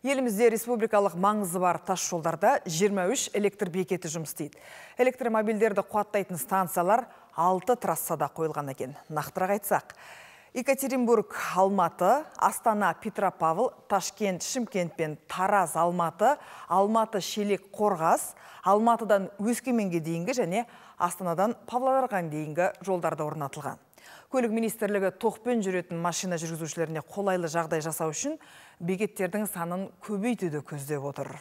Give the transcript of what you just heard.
Елімізде республикалық маңызы бар таш жолдарда 23 электр бекеті жұмыс істейді. Электромобильдерді қуаттайтын станциялар 6 трассада қойылған екен. Нақтырақ айтсақ, Екатеринбург, Алматы, Астана, Петропавл, Ташкент, Шымкент пен Тараз, Алматы, Алматы, Шелек, Қорғас, Алматыдан Өскеменге дейінгі және Астанадан Павлодарға дейінгі жолдарда орнатылған көлік министрлігі тоқпен жүретін машина жүргізушілеріне қолайлы жағдай жасау үшін бекеттердің санын көбейтуді көздеп отыр